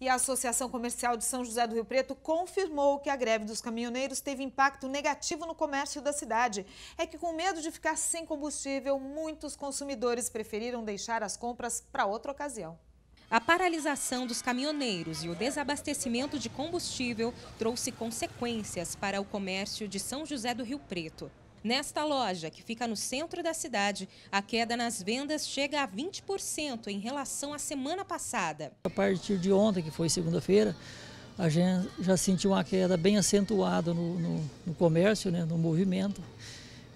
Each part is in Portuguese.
E a Associação Comercial de São José do Rio Preto confirmou que a greve dos caminhoneiros teve impacto negativo no comércio da cidade. É que, com medo de ficar sem combustível, muitos consumidores preferiram deixar as compras para outra ocasião. A paralisação dos caminhoneiros e o desabastecimento de combustível trouxe consequências para o comércio de São José do Rio Preto. Nesta loja, que fica no centro da cidade, a queda nas vendas chega a 20% em relação à semana passada. A partir de ontem, que foi segunda-feira, a gente já sentiu uma queda bem acentuada no, no, no comércio, né, no movimento.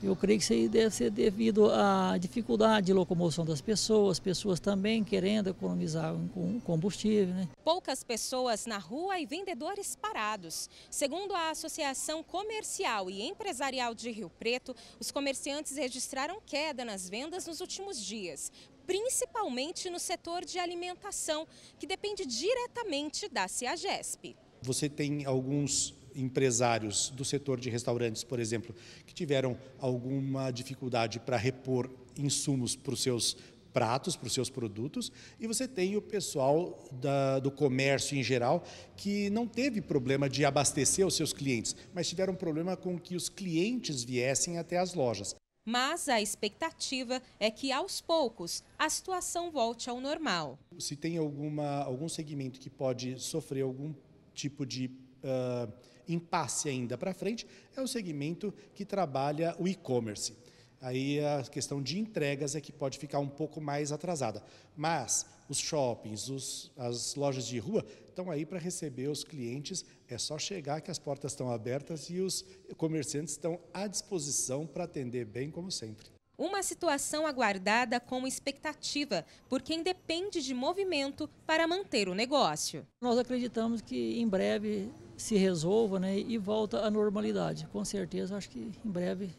Eu creio que isso aí deve ser devido à dificuldade de locomoção das pessoas, pessoas também querendo economizar com combustível. Né? Poucas pessoas na rua e vendedores parados. Segundo a Associação Comercial e Empresarial de Rio Preto, os comerciantes registraram queda nas vendas nos últimos dias, principalmente no setor de alimentação, que depende diretamente da CIAGESP. Você tem alguns empresários do setor de restaurantes, por exemplo, que tiveram alguma dificuldade para repor insumos para os seus pratos, para os seus produtos, e você tem o pessoal da, do comércio em geral que não teve problema de abastecer os seus clientes, mas tiveram problema com que os clientes viessem até as lojas. Mas a expectativa é que, aos poucos, a situação volte ao normal. Se tem alguma, algum segmento que pode sofrer algum tipo de uh, impasse ainda para frente é o segmento que trabalha o e-commerce. Aí a questão de entregas é que pode ficar um pouco mais atrasada. Mas os shoppings, os, as lojas de rua estão aí para receber os clientes. É só chegar que as portas estão abertas e os comerciantes estão à disposição para atender bem, como sempre. Uma situação aguardada como expectativa por quem depende de movimento para manter o negócio. Nós acreditamos que em breve se resolva né, e volta à normalidade. Com certeza, acho que em breve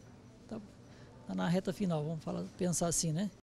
está tá na reta final, vamos falar, pensar assim, né?